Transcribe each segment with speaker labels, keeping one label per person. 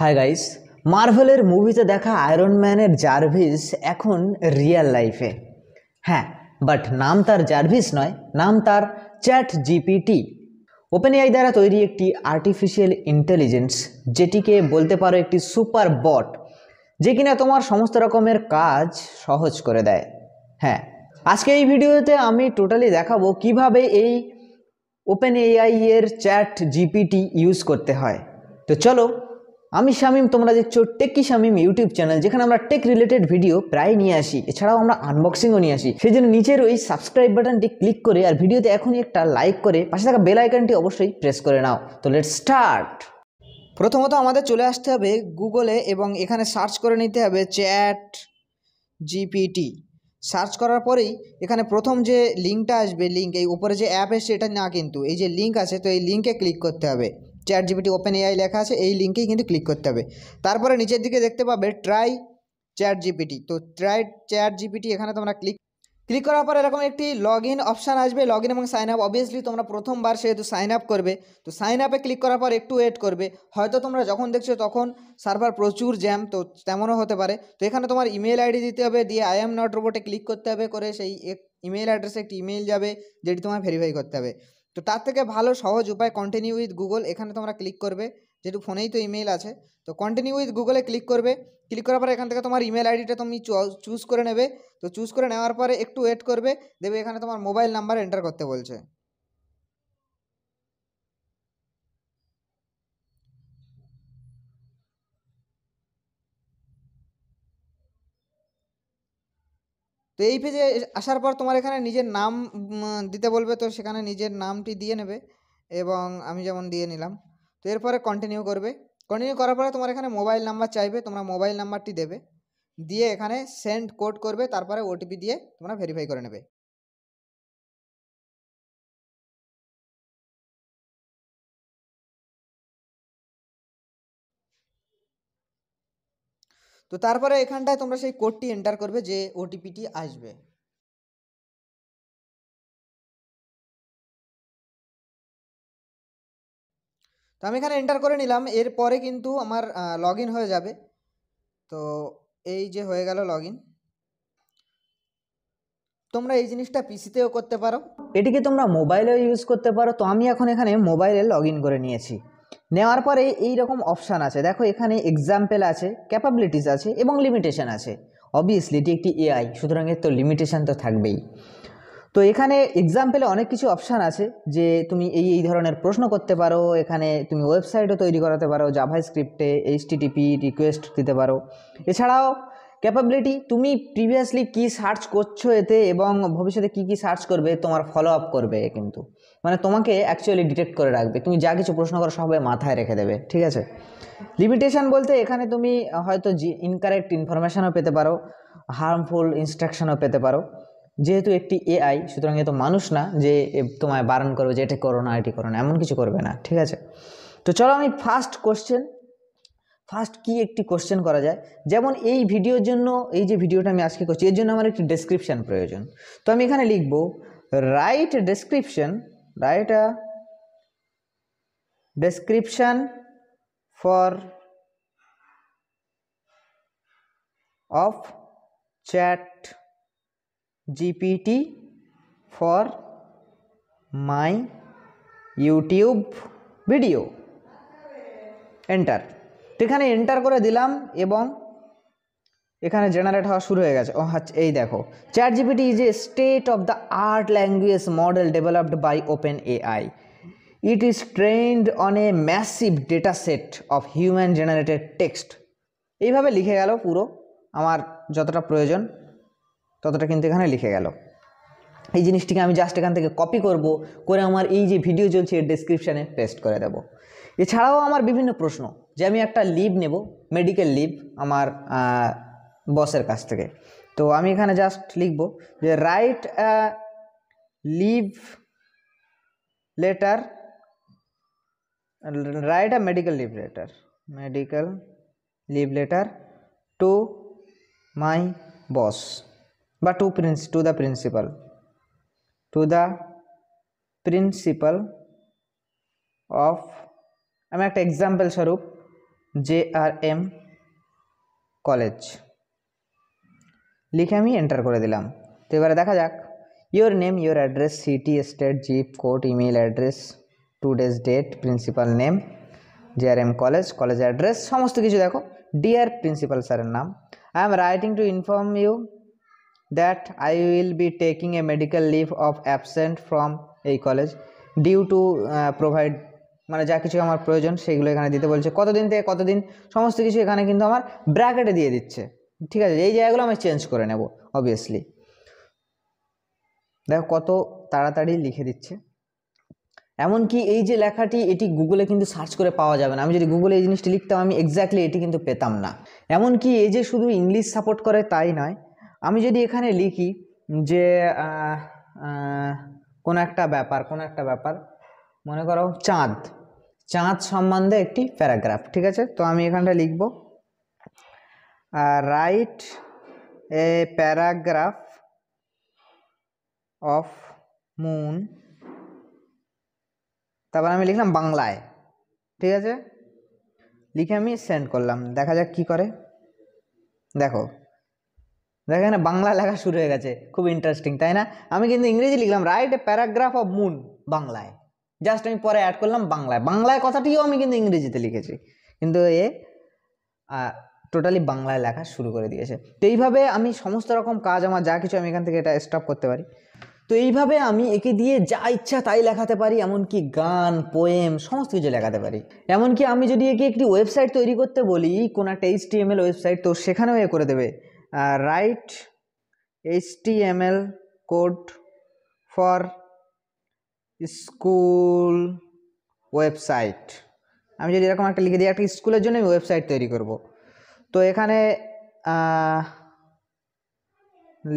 Speaker 1: hi guys মার্ভেলের মুভিতে দেখা আয়রন ম্যানের জার্ভিস এখন রিয়েল লাইফে হ্যাঁ বাট নাম তার জার্ভিস নয় নাম তার চ্যাট জিপিটি ওপেন এআই দ্বারা তৈরি একটি আর্টিফিশিয়াল ইন্টেলিজেন্স যেটিকে বলতে পারো একটি সুপার বট যে কিনা তোমার সমস্ত রকমের কাজ সহজ করে দেয় হ্যাঁ আজকে এই ভিডিওতে আমি টোটালি দেখাবো কিভাবে এই ওপেন এআই এর চ্যাট জিপিটি ইউজ করতে হয় তো চলো আমি শামিম তোমরা দেখছো টেকি শামিম ইউটিউব চ্যানেল যেখানে আমরা টেক রিলেটেড ভিডিও প্রায় নিয়ে আসি এছাড়াও আমরা আনবক্সিংও নিয়ে আসি সেই জন্য নিচের ওই সাবস্ক্রাইব বাটনটি ক্লিক করে আর ভিডিওতে এখনই একটা লাইক করে পাশে থাকা বেল আইকনটি অবশ্যই প্রেস করে নাও তো লেট স্টার্ট প্রথমত আমাদের চলে আসতে হবে গুগলে এবং এখানে সার্চ করে নিতে হবে চ্যাট জিপিটি সার্চ করার পরেই এখানে প্রথম যে লিঙ্কটা আসবে লিঙ্ক এই উপরে যে অ্যাপ এসছে এটা না কিন্তু এই যে লিঙ্ক আছে তো এই লিঙ্কে ক্লিক করতে হবে চ্যাট জিপিটি ওপেন এআই লেখা আছে এই লিঙ্কেই কিন্তু ক্লিক করতে হবে তারপরে নিচের দিকে দেখতে পাবে ট্রাই চ্যাট জিপিটি তো ট্রাই চ্যাট জিপিটি এখানে তোমরা ক্লিক ক্লিক করার পর এরকম একটি লগ ইন অপশান আসবে লগ ইন এবং সাইন আপ অবভিয়াসলি তোমরা প্রথমবার সেহেতু সাইন আপ করবে তো সাইন আপে ক্লিক করার পর একটু ওয়েট করবে হয়তো তোমরা যখন দেখছো তখন সার্ভার প্রচুর জ্যাম তো তেমনও হতে পারে তো এখানে তোমার ইমেল আইডি দিতে হবে দিয়ে আই এম নট রোবটে ক্লিক করতে হবে করে সেই ইমেল অ্যাড্রেসে একটি ইমেল যাবে যেটি তোমার ভেরিফাই করতে হবে তো তার থেকে ভালো সহজ উপায় কন্টিনিউ উইথ গুগল এখানে তোমরা ক্লিক করবে যেহেতু ফোনেই তো ইমেল আছে তো কন্টিনিউ উইথ গুগলে ক্লিক করবে ক্লিক করার পরে এখান থেকে তোমার ইমেল আইডিটা তুমি চুজ করে নেবে তো চুজ করে নেওয়ার পরে একটু ওয়েট করবে দেবে এখানে তোমার মোবাইল নাম্বার এন্টার করতে বলছে তো এই পেজে আসার পর তোমার এখানে নিজের নাম দিতে বলবে তো সেখানে নিজের নামটি দিয়ে নেবে এবং আমি যেমন দিয়ে নিলাম তো এরপরে কন্টিনিউ করবে কন্টিনিউ করার পরে তোমার এখানে মোবাইল নাম্বার চাইবে তোমরা মোবাইল নাম্বারটি দেবে দিয়ে এখানে সেন্ড কোড করবে তারপরে ওটিপি দিয়ে তোমরা ভেরিফাই করে নেবে তো তারপরে এখানটায় তোমরা সেই কোডটি এন্টার করবে যে ওটিপিটি আসবে তো আমি এখানে এন্টার করে নিলাম এরপরে কিন্তু আমার লগ হয়ে যাবে তো এই যে হয়ে গেল লগ তোমরা এই জিনিসটা পিসিতেও করতে পারো এটিকে তোমরা মোবাইলেও ইউজ করতে পারো তো আমি এখন এখানে মোবাইলে লগ করে নিয়েছি নেওয়ার পরে এই রকম অপশান আছে দেখো এখানে এক্সাম্পেল আছে ক্যাপাবিলিটিস আছে এবং লিমিটেশান আছে অবভিয়াসলি এটি একটি এআই সুতরাং এর তো লিমিটেশান তো থাকবেই তো এখানে এক্সাম্পেলে অনেক কিছু অপশান আছে যে তুমি এই এই ধরনের প্রশ্ন করতে পারো এখানে তুমি ওয়েবসাইটও তৈরি করাতে পারো জাভাই স্ক্রিপ্টে এইচটিটিপি রিকোয়েস্ট দিতে পারো এছাড়াও ক্যাপাবিলিটি তুমি প্রিভিয়াসলি কি সার্চ করছো এতে এবং ভবিষ্যতে কি কি সার্চ করবে তোমার ফলো আপ করবে কিন্তু মানে তোমাকে অ্যাকচুয়ালি ডিটেক্ট করে রাখবে তুমি যা কিছু প্রশ্ন করো সবাই মাথায় রেখে দেবে ঠিক আছে লিমিটেশান বলতে এখানে তুমি হয়তো ইনকারেক্ট ইনফরমেশানও পেতে পারো হার্মফুল ইনস্ট্রাকশানও পেতে পারো যেহেতু একটি এআই সুতরাং এত মানুষ না যে তোমায় বারণ করবে যে এটা করো না এটি করো না এমন কিছু করবে না ঠিক আছে তো চলো আমি ফার্স্ট কোশ্চেন ফার্স্ট কি একটি কোশ্চেন করা যায় যেমন এই ভিডিওর জন্য এই যে ভিডিওটা আমি আজকে করছি এর জন্য আমার একটি ডেসক্রিপশান প্রয়োজন তো আমি এখানে লিখব write description write a description for of ChatGPT for my YouTube video enter তো এখানে এন্টার করে দিলাম এবং এখানে জেনারেট হওয়া শুরু হয়ে গেছে ও আচ্ছা এই দেখো ChatGPT is a state of the art language model developed by OpenAI it is trained on a massive data set of human generated text এইভাবে লিখে গেল পুরো আমার যতটা প্রয়োজন ততটা কিন্তু এখানে লিখে গেল এই জিনিসটিকে আমি জাস্ট এখান থেকে কপি করব করে আমার এই যে ভিডিও চলছে এর ডিসক্রিপশানে পেস্ট করে দেবো এছাড়াও আমার বিভিন্ন প্রশ্ন जेमी एकटा लीव नेबो मेडिकल लीव আমার বস এর কাছে থেকে তো আমি এখানে জাস্ট লিখবো যে write a leave letter and write a medical leave letter medical leave letter to my boss বা to prince to the principal to the principal of আমি একটা एग्जांपल স্বরূপ জে আর এম কলেজ লিখে আমি enter করে দিলাম তো এবারে দেখা যাক your name your address city state zip code email address today's date principal name J R M college college address সমস্ত কিছু দেখো ডিয়ার প্রিন্সিপাল স্যারের নাম I am writing to inform you that I will be taking a medical leave of absent from এই college due to provide মানে যা কিছু আমার প্রয়োজন সেগুলো এখানে দিতে বলছে কতদিন থেকে কতদিন সমস্ত কিছু এখানে কিন্তু আমার ব্র্যাকেটে দিয়ে দিচ্ছে ঠিক আছে এই জায়গাগুলো আমি চেঞ্জ করে নেব অবভিয়াসলি দেখো কত তাড়াতাড়ি লিখে দিচ্ছে এমনকি এই যে লেখাটি এটি গুগলে কিন্তু সার্চ করে পাওয়া যাবে না আমি যদি গুগলে এই জিনিসটি লিখতাম আমি এক্স্যাক্টলি এটি কিন্তু পেতাম না এমনকি এই যে শুধু ইংলিশ সাপোর্ট করে তাই নয় আমি যদি এখানে লিখি যে কোনো একটা ব্যাপার কোনো একটা ব্যাপার মনে করো চাঁদ চাঁদ সম্বন্ধে একটি প্যারাগ্রাফ ঠিক আছে তো আমি এখানটা লিখব write a paragraph of moon তারপর আমি লিখলাম বাংলায় ঠিক আছে লিখে আমি সেন্ড করলাম দেখা যাক কি করে দেখো দেখো না বাংলা লেখা শুরু হয়ে গেছে খুব ইন্টারেস্টিং তাই না আমি কিন্তু ইংরেজি লিখলাম write a paragraph of moon বাংলায় জাস্ট আমি পরে অ্যাড করলাম বাংলায় বাংলায় কথাটিও আমি কিন্তু ইংরেজিতে লিখেছি কিন্তু এ টোটালি বাংলায় লেখা শুরু করে দিয়েছে তো এইভাবে আমি সমস্ত রকম কাজ আমার যা কিছু আমি এখান থেকে এটা স্টপ করতে পারি তো এইভাবে আমি একে দিয়ে যা ইচ্ছা তাই লেখাতে পারি এমনকি গান পোয়েম সমস্ত কিছু লেখাতে পারি এমনকি আমি যদি একে একটি ওয়েবসাইট তৈরি করতে বলি কোনো একটা H T M L website তো সেখানেও এ করে দেবে write H T M L code for school website আমি যদি এরকম একটা লিখে দিই একটা স্কুলের জন্য আমি ওয়েবসাইট তৈরি করব তো এখানে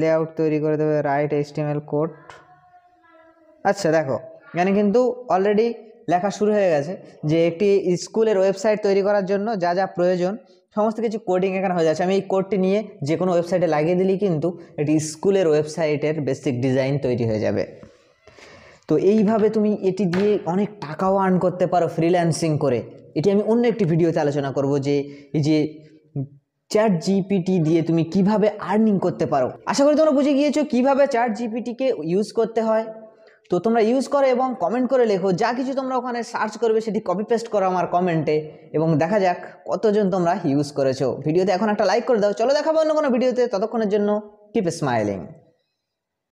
Speaker 1: লেআউট তৈরি করে দেবে রাইট এইচটিএমএল কোড আচ্ছা দেখো এখানে কিন্তু অলরেডি লেখা শুরু হয়ে গেছে যে একটি স্কুলের ওয়েবসাইট তৈরি করার জন্য যা যা প্রয়োজন সমস্ত কিছু কোডিং এখানে হয়ে যাচ্ছে আমি এই কোডটি নিয়ে যে কোনো ওয়েবসাইটে লাগিয়ে দিলেই কিন্তু এটি স্কুলের ওয়েবসাইটের বেসিক ডিজাইন তৈরি হয়ে যাবে তো এইভাবে তুমি এটি দিয়ে অনেক টাকাও আর্ন করতে পারো ফ্রিল্যান্সিং করে এটি আমি অন্য একটি ভিডিওতে আলোচনা করব যে এই যে চ্যাট জিপিটি দিয়ে তুমি কিভাবে আর্নিং করতে পারো আশা করি তোমরা বুঝে গিয়েছো কিভাবে চ্যাট জিপিটিকে ইউজ করতে হয় তো তোমরা ইউজ করো এবং কমেন্ট করে লেখো যা কিছু তোমরা ওখানে সার্চ করবে সেটি কপি পেস্ট করো আমার কমেন্টে এবং দেখা যাক কতজন তোমরা ইউজ করেছো ভিডিওতে এখন একটা লাইক করে দাও চলো দেখাবো অন্য কোনো ভিডিওতে ততক্ষণের জন্য কিপ স্মাইলিং